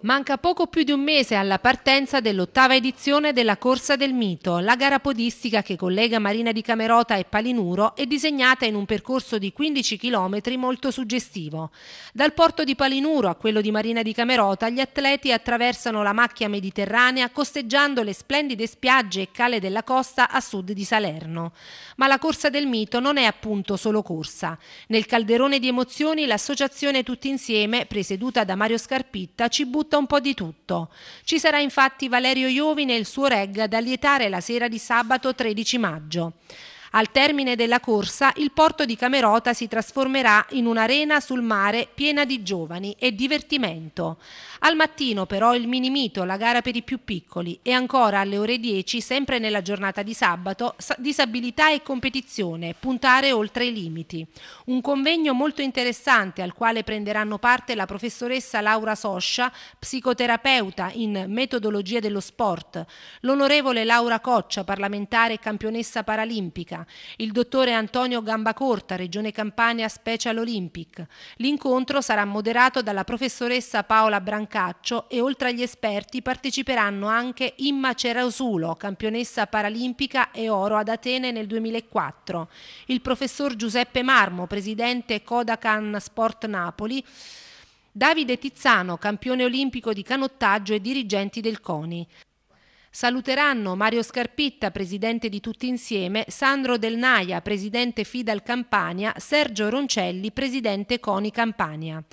Manca poco più di un mese alla partenza dell'ottava edizione della Corsa del Mito. La gara podistica che collega Marina di Camerota e Palinuro è disegnata in un percorso di 15 km molto suggestivo. Dal porto di Palinuro a quello di Marina di Camerota gli atleti attraversano la macchia mediterranea costeggiando le splendide spiagge e cale della costa a sud di Salerno. Ma la Corsa del Mito non è appunto solo corsa. Nel calderone di emozioni l'associazione Tutti Insieme, presieduta da Mario Scarpitta, ci butta butta un po' di tutto. Ci sarà infatti Valerio Iovine e il suo reg da lietare la sera di sabato 13 maggio. Al termine della corsa il porto di Camerota si trasformerà in un'arena sul mare piena di giovani e divertimento. Al mattino però il minimito, la gara per i più piccoli e ancora alle ore 10, sempre nella giornata di sabato, disabilità e competizione, puntare oltre i limiti. Un convegno molto interessante al quale prenderanno parte la professoressa Laura Soscia, psicoterapeuta in metodologia dello sport, l'onorevole Laura Coccia, parlamentare e campionessa paralimpica, il dottore Antonio Gambacorta, Regione Campania Special Olympic. L'incontro sarà moderato dalla professoressa Paola Brancaccio e oltre agli esperti parteciperanno anche Imma Cerasulo, campionessa paralimpica e oro ad Atene nel 2004, il professor Giuseppe Marmo, presidente Kodakan Sport Napoli, Davide Tizzano, campione olimpico di canottaggio e dirigenti del CONI. Saluteranno Mario Scarpitta, presidente di Tutti Insieme, Sandro Del Naia, presidente Fidal Campania, Sergio Roncelli, presidente Coni Campania.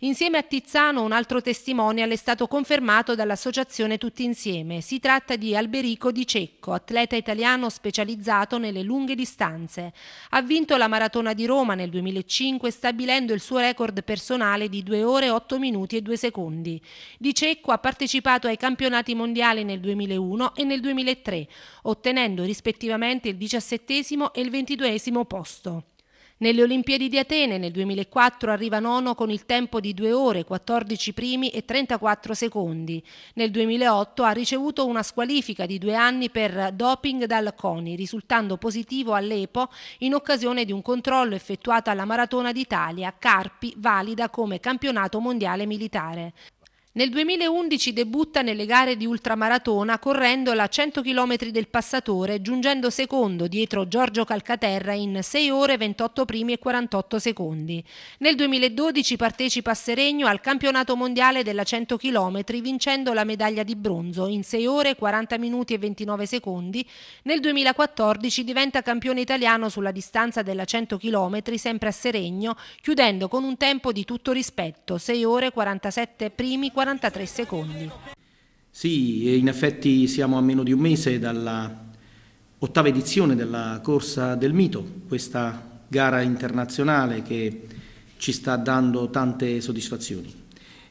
Insieme a Tizzano un altro testimonial è stato confermato dall'associazione Tutti Insieme. Si tratta di Alberico Di Cecco, atleta italiano specializzato nelle lunghe distanze. Ha vinto la maratona di Roma nel 2005 stabilendo il suo record personale di 2 ore 8 minuti e 2 secondi. Di Cecco ha partecipato ai campionati mondiali nel 2001 2001 e nel 2003, ottenendo rispettivamente il 17 e il 22 posto. Nelle Olimpiadi di Atene nel 2004 arriva nono con il tempo di 2 ore 14 primi e 34 secondi. Nel 2008 ha ricevuto una squalifica di due anni per doping dal CONI, risultando positivo all'EPO in occasione di un controllo effettuato alla Maratona d'Italia, Carpi, valida come campionato mondiale militare. Nel 2011 debutta nelle gare di ultramaratona correndo la 100 km del Passatore, giungendo secondo dietro Giorgio Calcaterra in 6 ore 28 primi e 48 secondi. Nel 2012 partecipa a Seregno al campionato mondiale della 100 km vincendo la medaglia di bronzo in 6 ore 40 minuti e 29 secondi. Nel 2014 diventa campione italiano sulla distanza della 100 km sempre a Seregno, chiudendo con un tempo di tutto rispetto, 6 ore 47 primi 40 43 secondi. Sì, in effetti siamo a meno di un mese dalla ottava edizione della Corsa del Mito, questa gara internazionale che ci sta dando tante soddisfazioni.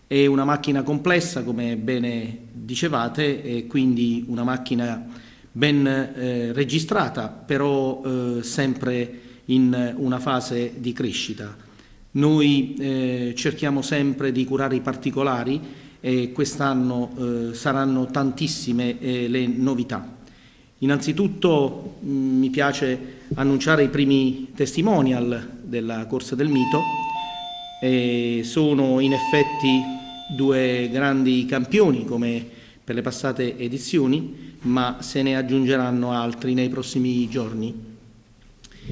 È una macchina complessa, come bene dicevate, e quindi una macchina ben eh, registrata, però eh, sempre in una fase di crescita. Noi eh, cerchiamo sempre di curare i particolari e quest'anno eh, saranno tantissime eh, le novità. Innanzitutto mm, mi piace annunciare i primi testimonial della Corsa del Mito. E sono in effetti due grandi campioni come per le passate edizioni, ma se ne aggiungeranno altri nei prossimi giorni.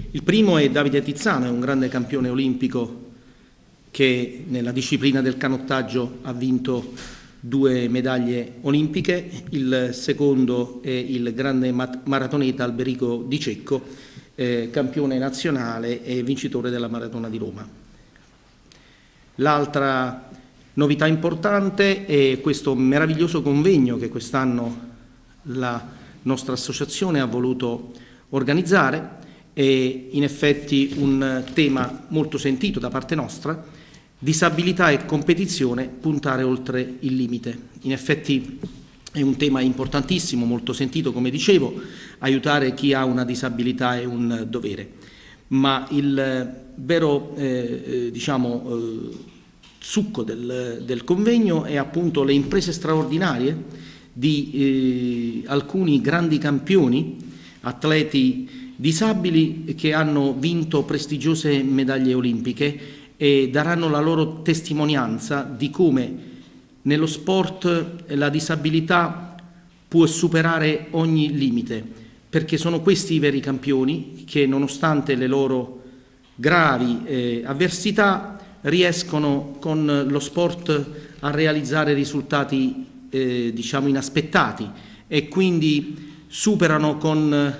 Il primo è Davide Tizzano, è un grande campione olimpico che nella disciplina del canottaggio ha vinto due medaglie olimpiche, il secondo è il grande maratoneta Alberico Di Cecco, eh, campione nazionale e vincitore della Maratona di Roma. L'altra novità importante è questo meraviglioso convegno che quest'anno la nostra associazione ha voluto organizzare, è in effetti un tema molto sentito da parte nostra, disabilità e competizione, puntare oltre il limite. In effetti è un tema importantissimo, molto sentito, come dicevo, aiutare chi ha una disabilità è un dovere, ma il eh, vero eh, eh, diciamo, eh, succo del, del, convegno è appunto le imprese straordinarie di eh, alcuni grandi campioni, atleti disabili che hanno vinto prestigiose medaglie olimpiche e daranno la loro testimonianza di come nello sport la disabilità può superare ogni limite, perché sono questi i veri campioni che nonostante le loro gravi eh, avversità riescono con lo sport a realizzare risultati eh, diciamo inaspettati e quindi superano con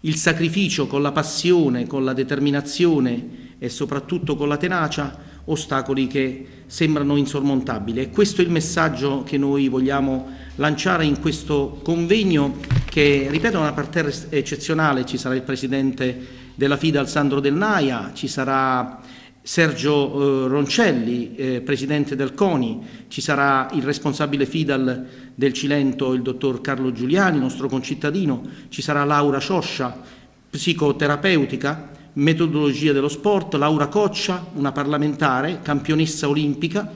il sacrificio, con la passione, con la determinazione e soprattutto con la tenacia ostacoli che sembrano insormontabili. E questo è il messaggio che noi vogliamo lanciare in questo convegno che, ripeto, è una parterre eccezionale. Ci sarà il presidente della FIDA Alessandro Del Naia, ci sarà Sergio eh, Roncelli, eh, presidente del CONI, ci sarà il responsabile FIDAL del Cilento, il dottor Carlo Giuliani, nostro concittadino, ci sarà Laura Scioscia, psicoterapeutica, metodologia dello sport, Laura Coccia, una parlamentare, campionessa olimpica,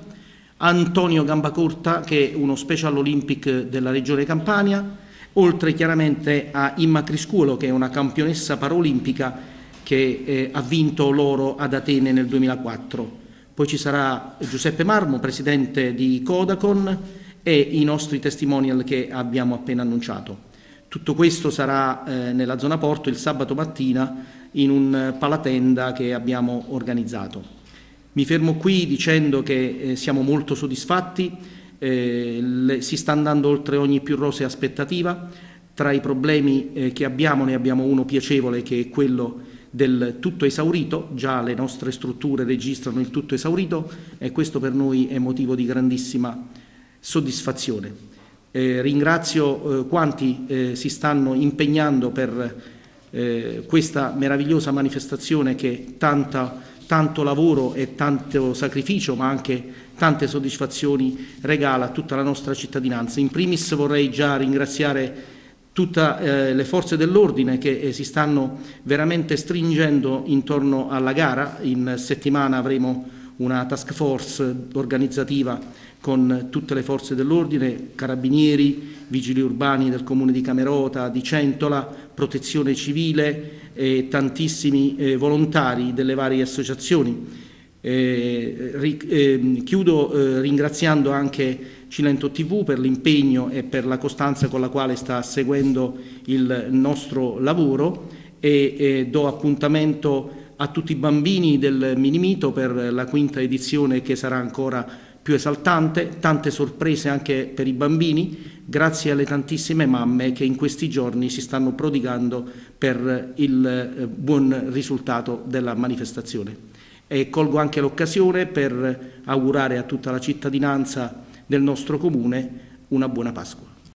Antonio Gambacorta, che è uno special olympic della regione Campania, oltre chiaramente a Imma Criscuolo, che è una campionessa paraolimpica che eh, ha vinto l'oro ad Atene nel 2004. Poi ci sarà Giuseppe Marmo, presidente di Codacon, e i nostri testimonial che abbiamo appena annunciato. Tutto questo sarà eh, nella zona porto il sabato mattina in un eh, palatenda che abbiamo organizzato. Mi fermo qui dicendo che eh, siamo molto soddisfatti, eh, le, si sta andando oltre ogni più rosea aspettativa, tra i problemi eh, che abbiamo ne abbiamo uno piacevole che è quello del tutto esaurito, già le nostre strutture registrano il tutto esaurito e questo per noi è motivo di grandissima soddisfazione. Eh, ringrazio eh, quanti eh, si stanno impegnando per eh, questa meravigliosa manifestazione che tanta, tanto lavoro e tanto sacrificio ma anche tante soddisfazioni regala a tutta la nostra cittadinanza. In primis vorrei già ringraziare tutte eh, le forze dell'ordine che eh, si stanno veramente stringendo intorno alla gara. In settimana avremo una task force organizzativa con tutte le forze dell'ordine, carabinieri, vigili urbani del comune di Camerota, di Centola, protezione civile e tantissimi eh, volontari delle varie associazioni. Eh, ri, ehm, eh, chiudo ringraziando anche Cilento TV per l'impegno e per la costanza con la quale sta seguendo il nostro lavoro e, e do appuntamento a tutti i bambini del Minimito per la quinta edizione che sarà ancora più esaltante, tante sorprese anche per i bambini, grazie alle tantissime mamme che in questi giorni si stanno prodigando per il eh, buon risultato della manifestazione. E colgo anche l'occasione per augurare a tutta la cittadinanza del nostro comune una buona Pasqua.